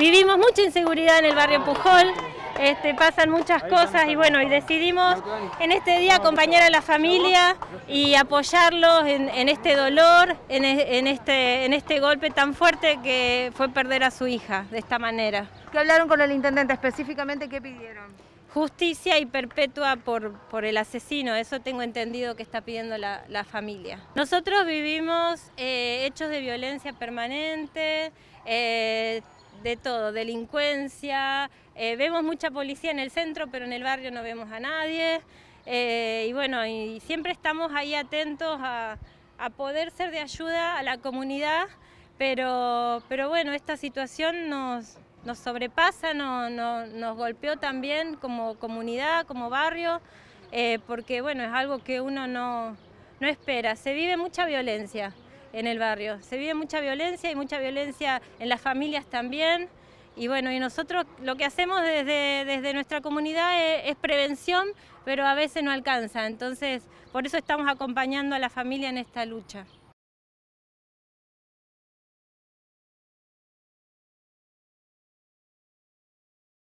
Vivimos mucha inseguridad en el barrio Pujol, este, pasan muchas cosas y bueno, y decidimos en este día acompañar a la familia y apoyarlos en, este dolor, e, en, este, en este golpe tan fuerte que fue perder a su hija de esta manera. ¿Qué hablaron con el intendente específicamente? ¿Qué pidieron? Justicia y perpetua por, por el asesino, eso tengo entendido que está pidiendo la, familia. Nosotros vivimos eh, hechos de violencia permanente, eh, de todo, delincuencia, eh, vemos mucha policía en el centro, pero en el barrio no vemos a nadie. Eh, y bueno, y siempre estamos ahí atentos a, poder ser de ayuda a la comunidad, pero, bueno, esta situación nos, sobrepasa, no, nos golpeó también como comunidad, como barrio, eh, porque bueno, es algo que uno no espera. Se vive mucha violencia en el barrio. Se vive mucha violencia y mucha violencia en las familias también. Y bueno, y nosotros lo que hacemos desde, desde nuestra comunidad es, es, prevención, pero a veces no alcanza. Entonces, por eso estamos acompañando a la familia en esta lucha.